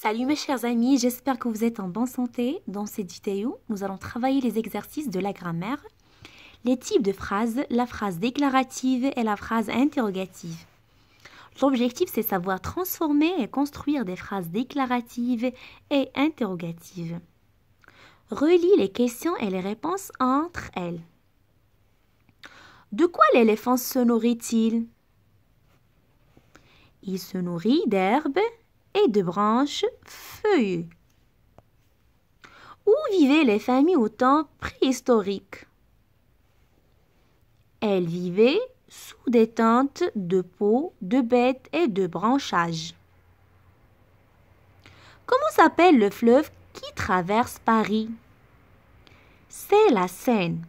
Salut mes chers amis, j'espère que vous êtes en bonne santé. Dans cette vidéo, nous allons travailler les exercices de la grammaire, les types de phrases, la phrase déclarative et la phrase interrogative. L'objectif, c'est savoir transformer et construire des phrases déclaratives et interrogatives. Relie les questions et les réponses entre elles. De quoi l'éléphant se nourrit-il Il se nourrit d'herbes de branches feuillues. Où vivaient les familles au temps préhistorique Elles vivaient sous des tentes de peaux, de bêtes et de branchages. Comment s'appelle le fleuve qui traverse Paris C'est la Seine.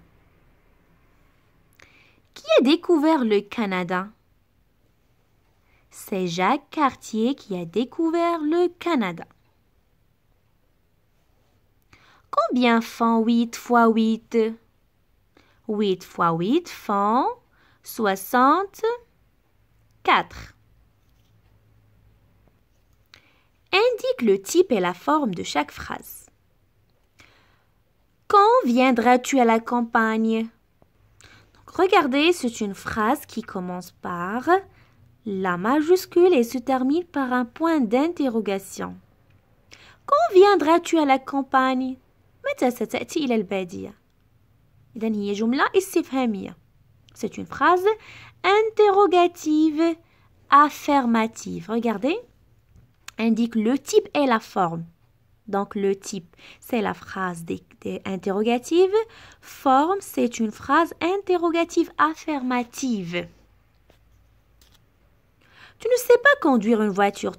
Qui a découvert le Canada c'est Jacques Cartier qui a découvert le Canada. Combien font 8 fois 8 8 fois 8 font 64. Indique le type et la forme de chaque phrase. Quand viendras-tu à la campagne Regardez, c'est une phrase qui commence par la majuscule et se termine par un point d'interrogation. Quand viendras-tu à la campagne c'est une phrase interrogative affirmative. Regardez, indique le type et la forme. Donc le type, c'est la phrase interrogative. Forme, c'est une phrase interrogative affirmative. Tu ne sais pas conduire une voiture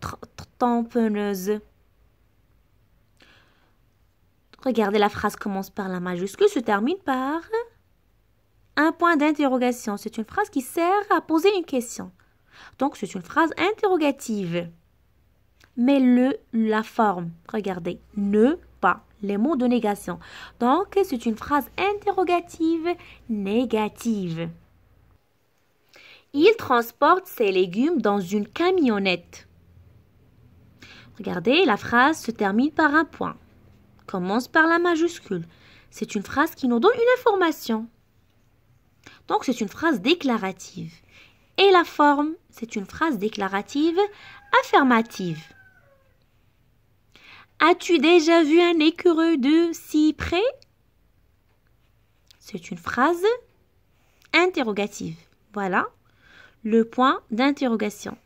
tamponneuse. Regardez, la phrase commence par la majuscule, se termine par un point d'interrogation. C'est une phrase qui sert à poser une question. Donc, c'est une phrase interrogative. Mais le, la forme, regardez, ne pas, les mots de négation. Donc, c'est une phrase interrogative négative. Il transporte ses légumes dans une camionnette. Regardez, la phrase se termine par un point. Commence par la majuscule. C'est une phrase qui nous donne une information. Donc c'est une phrase déclarative. Et la forme, c'est une phrase déclarative affirmative. As-tu déjà vu un écureuil de si près C'est une phrase interrogative. Voilà, le point d'interrogation.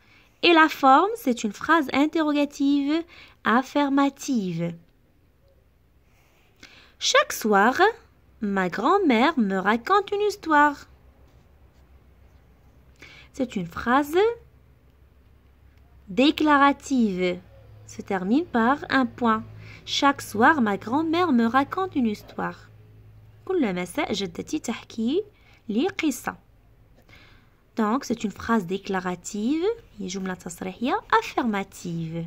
Et la forme, c'est une phrase interrogative, affirmative. Chaque soir, ma grand-mère me raconte une histoire. C'est une phrase déclarative. Se termine par un point. Chaque soir, ma grand-mère me raconte une histoire. كل مساء جدتي تحكي لي donc, c'est une phrase déclarative, affirmative.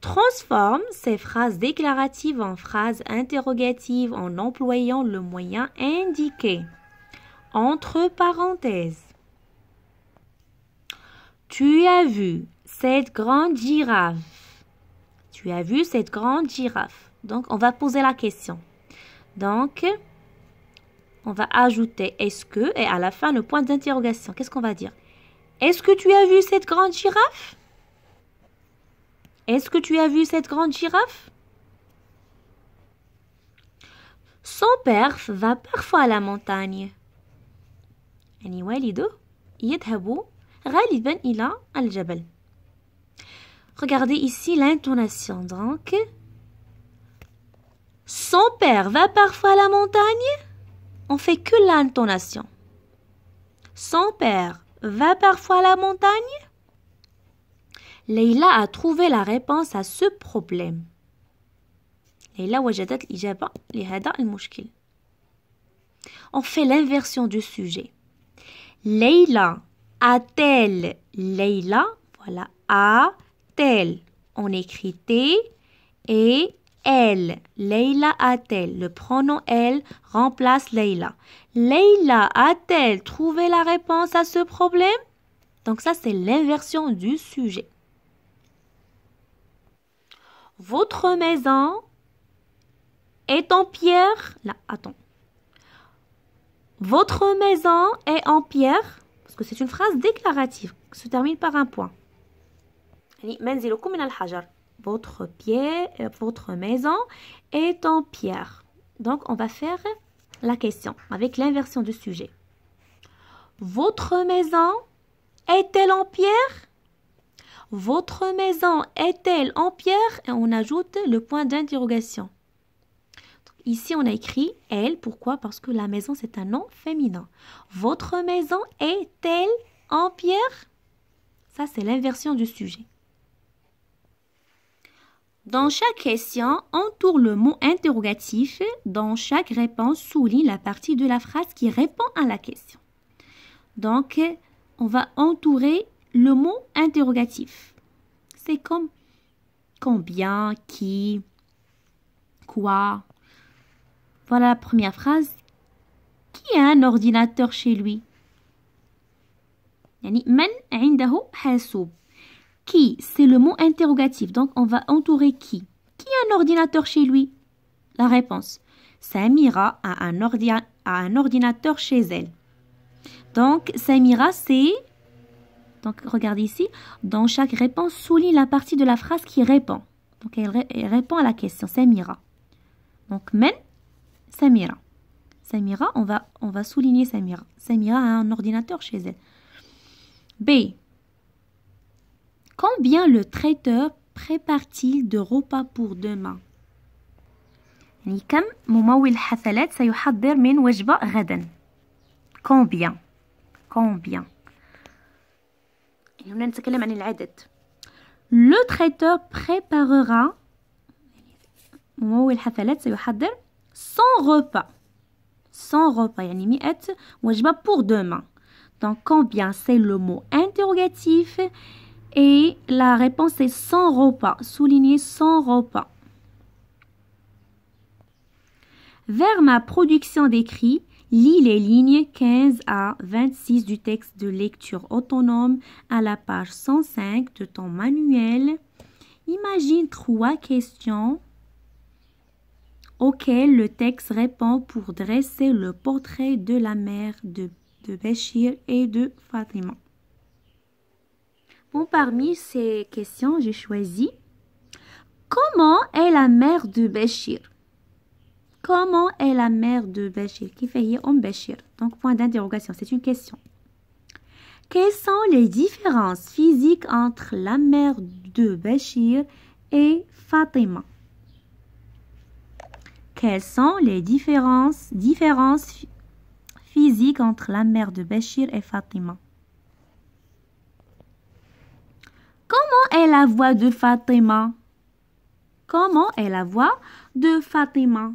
Transforme ces phrases déclaratives en phrases interrogatives en employant le moyen indiqué. Entre parenthèses. Tu as vu cette grande girafe. Tu as vu cette grande girafe. Donc, on va poser la question. Donc, on va ajouter est-ce que et à la fin le point d'interrogation. Qu'est-ce qu'on va dire Est-ce que tu as vu cette grande girafe Est-ce que tu as vu cette grande girafe Son père va parfois à la montagne. Regardez ici l'intonation. Donc, son père va parfois à la montagne on fait que l'intonation. Son père va parfois à la montagne Leïla a trouvé la réponse à ce problème. Leïla وجدت الإجابة لهذا المشكل. On fait l'inversion du sujet. Leïla a-t-elle Leïla voilà a-t-elle on écrit T et elle. Leila a-t-elle. Le pronom elle remplace Leila. Leila a-t-elle trouvé la réponse à ce problème Donc ça, c'est l'inversion du sujet. Votre maison est en pierre. Là, attends. Votre maison est en pierre. Parce que c'est une phrase déclarative qui se termine par un point votre euh, votre maison est en pierre. Donc, on va faire la question avec l'inversion du sujet. Votre maison est-elle en pierre Votre maison est-elle en pierre Et on ajoute le point d'interrogation. Ici, on a écrit elle. Pourquoi Parce que la maison, c'est un nom féminin. Votre maison est-elle en pierre Ça, c'est l'inversion du sujet. Dans chaque question, entoure le mot interrogatif. Dans chaque réponse, souligne la partie de la phrase qui répond à la question. Donc, on va entourer le mot interrogatif. C'est comme combien, qui, quoi. Voilà la première phrase. Qui a un ordinateur chez lui? Qui, c'est le mot interrogatif, donc on va entourer qui. Qui a un ordinateur chez lui La réponse, Samira a un, ordinateur chez elle. Donc, Samira, c'est... Donc, regarde ici, dans chaque réponse, souligne la partie de la phrase qui répond. Donc, elle, répond à la question, Samira. Donc, men, Samira. Samira, on va, on va souligner Samira. Samira a un ordinateur chez elle. B. Combien le traiteur prépare-t-il de repas pour demain? Ni kam, mowil hafelat sa yhad der min wajba raden. Combien? Combien? Ici on est en train de parler du nombre. Le traiteur préparera mowil hafelat sa yhad der cent repas, cent repas. Ça veut dire wajba pour demain. Donc combien? C'est le mot interrogatif. Et la réponse est sans repas. Souligner sans repas. Vers ma production d'écrit, lis les lignes 15 à 26 du texte de lecture autonome à la page 105 de ton manuel. Imagine trois questions auxquelles le texte répond pour dresser le portrait de la mère de, de Béchir et de Fatima parmi ces questions, j'ai choisi Comment est la mère de Béchir Comment est la mère de Béchir Qui fait en Béchir Donc, point d'interrogation, c'est une question. Quelles sont les différences physiques entre la mère de Béchir et Fatima Quelles sont les différences, différences physiques entre la mère de Béchir et Fatima Comment est la voix de Fatima? Comment est la voix de Fatima?